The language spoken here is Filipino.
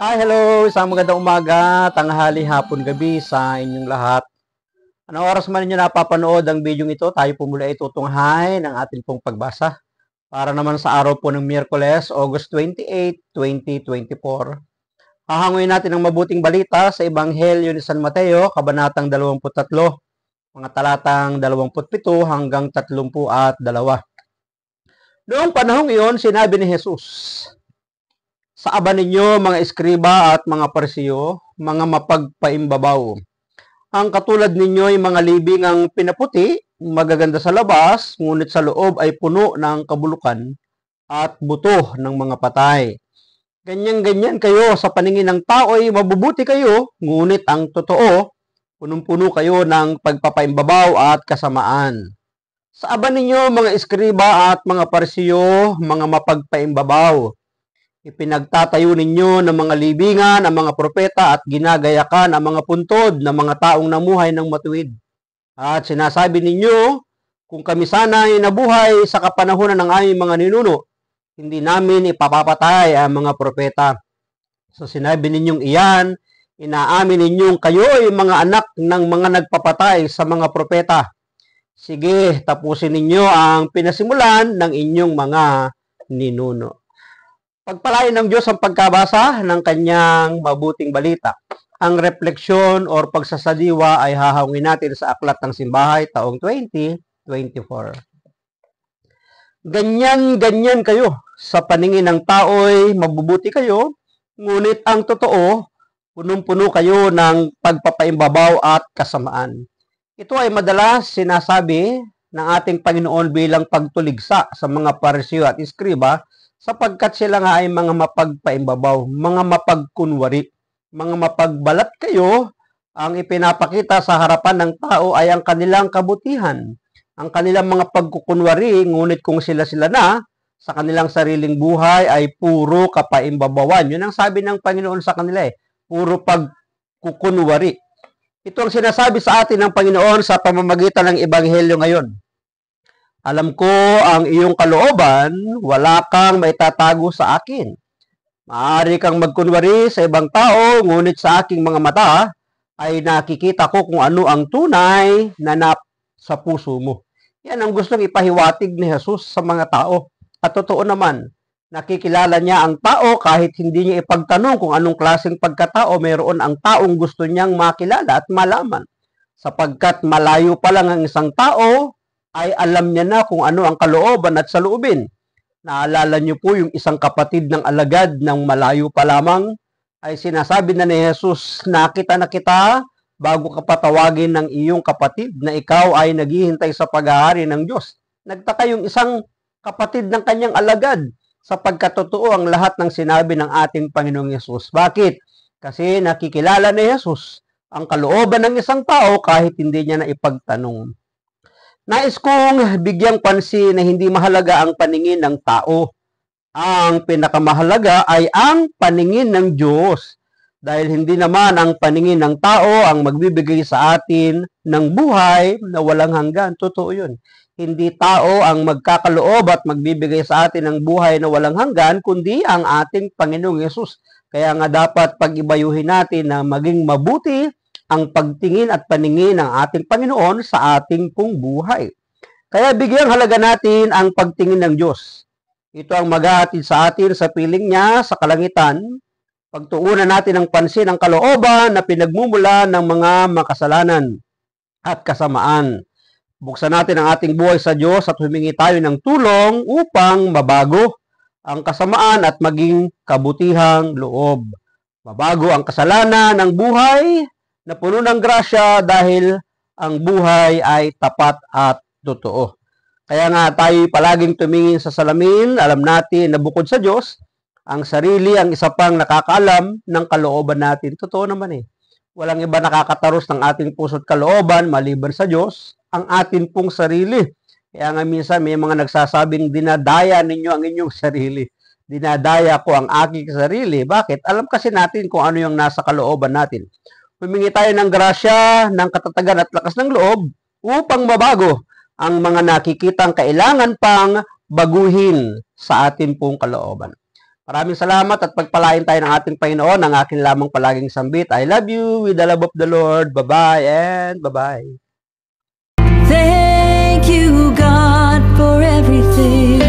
Hi, hello! Isang magandang umaga, tanghali, hapon, gabi sa inyong lahat. Anong oras man ninyo napapanood ang video ito, tayo po mula itutunghay ng ating pong pagbasa para naman sa araw po ng Miyerkules, August 28, 2024. Hahanguin natin ang mabuting balita sa Ebanghelyo ni San Mateo, Kabanatang 23, mga talatang 27 hanggang 32. Noong panahong iyon, sinabi ni Jesus, Saaban ninyo mga eskriba at mga parsiyo, mga mapagpaimbabaw. Ang katulad ninyo ay mga libing ang pinaputi, magaganda sa labas, ngunit sa loob ay puno ng kabulukan at buto ng mga patay. Ganyan-ganyan kayo sa paningin ng tao ay mabubuti kayo, ngunit ang totoo, punong-puno kayo ng pagpapaimbabaw at kasamaan. Saaban ninyo mga eskriba at mga parsiyo, mga mapagpaimbabaw Ipinagtatayo ninyo ng mga libingan, ng mga propeta at ginagaya ginagayakan ang mga puntod ng mga taong namuhay ng matuwid. At sinasabi ninyo, kung kami sana ay nabuhay sa kapanahonan ng aming mga ninuno, hindi namin ipapapatay ang mga propeta. So sinabi ninyong iyan, inaamin ninyong kayo ay mga anak ng mga nagpapatay sa mga propeta. Sige, tapusin ninyo ang pinasimulan ng inyong mga ninuno. Pagpalain ng Diyos ang pagkabasa ng kanyang mabuting balita. Ang refleksyon or pagsasadiwa ay hahawin natin sa Aklat ng Simbahay taong 2024. Ganyan-ganyan kayo. Sa paningin ng tao'y mabubuti kayo, ngunit ang totoo, punong-puno kayo ng pagpapaimbabaw at kasamaan. Ito ay madalas sinasabi ng ating Panginoon bilang pagtuligsa sa mga parisiyo at iskriba sapagkat sila nga ay mga mapagpaimbabaw, mga mapagkunwari, mga mapagbalat kayo, ang ipinapakita sa harapan ng tao ay ang kanilang kabutihan, ang kanilang mga pagkukunwari, ngunit kung sila-sila na, sa kanilang sariling buhay ay puro kapaimbabawan. Yun ang sabi ng Panginoon sa kanila eh, puro pagkukunwari. Ito ang sinasabi sa atin ng Panginoon sa pamamagitan ng Ebanghelyo ngayon. Alam ko ang iyong kalooban, wala kang maitatago sa akin. Maaari kang magkunwari sa ibang tao, ngunit sa aking mga mata ay nakikita ko kung ano ang tunay na nap sa puso mo. Yan ang gustong ipahiwatig ni Jesus sa mga tao. At totoo naman, nakikilala niya ang tao kahit hindi niya ipagtanong kung anong klaseng pagkatao mayroon ang taong gusto niyang makilala at malaman. Sapagkat malayo pa lang ang isang tao ay alam niya na kung ano ang kalooban at saluubin. Naalala niyo po yung isang kapatid ng alagad ng malayo pa lamang ay sinasabi na ni Jesus, nakita na kita bago ka patawagin ng iyong kapatid na ikaw ay naghihintay sa paghahari ng Diyos. Nagtaka yung isang kapatid ng kanyang alagad sa pagkatotoo ang lahat ng sinabi ng ating Panginoong Yesus. Bakit? Kasi nakikilala ni Jesus ang kalooban ng isang tao kahit hindi niya na ipagtanong. Nais kong bigyang pansin na hindi mahalaga ang paningin ng tao. Ang pinakamahalaga ay ang paningin ng Diyos dahil hindi naman ang paningin ng tao ang magbibigay sa atin ng buhay na walang hanggan. Totoo yun. Hindi tao ang magkakaloob at magbibigay sa atin ng buhay na walang hanggan, kundi ang ating Panginoong Yesus. Kaya nga dapat pag natin na maging mabuti ang pagtingin at paningin ng ating Panginoon sa ating pong buhay. Kaya bigyan halaga natin ang pagtingin ng Diyos. Ito ang maghahatid sa atin sa piling niya sa kalangitan. Pagtuunan natin ng pansin ang kalooban na pinagmumula ng mga makasalanan at kasamaan. Buksan natin ang ating buhay sa Diyos at humingi tayo ng tulong upang mabago ang kasamaan at maging kabutihang loob. Mabago ang kasalanan ng buhay na puno ng grasya dahil ang buhay ay tapat at totoo. Kaya nga tayo palaging tumingin sa salamin, alam natin na bukod sa Diyos, ang sarili ang isa pang nakakaalam ng kalooban natin. Totoo naman eh. Walang iba nakakataros ng ating at kalooban maliban sa Diyos, ang atin pong sarili. Kaya nga minsan may mga nagsasabing dinadaya ninyo ang inyong sarili. Dinadaya ko ang aking sarili. Bakit? Alam kasi natin kung ano yung nasa kalooban natin. Humingi tayo ng grasya, ng katatagan at lakas ng loob upang mabago ang mga nakikitang kailangan pang baguhin sa atin pong kalooban. Maraming salamat at pagpalain tayo ng ating Panginoon. Ang akin lamang palaging sambit. I love you with the love of the Lord. Bye-bye and bye-bye. Thank you, God, for everything.